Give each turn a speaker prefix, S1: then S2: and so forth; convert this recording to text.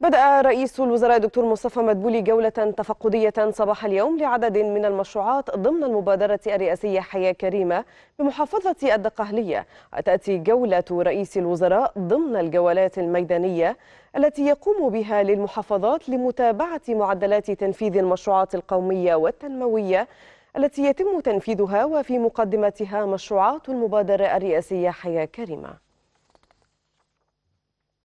S1: بدأ رئيس الوزراء الدكتور مصطفى مدبولي جولة تفقدية صباح اليوم لعدد من المشروعات ضمن المبادرة الرئاسية حياة كريمة بمحافظة الدقهلية وتأتي جولة رئيس الوزراء ضمن الجولات الميدانية التي يقوم بها للمحافظات لمتابعة معدلات تنفيذ المشروعات القومية والتنموية التي يتم تنفيذها وفي مقدمتها مشروعات المبادرة الرئاسية حياة كريمة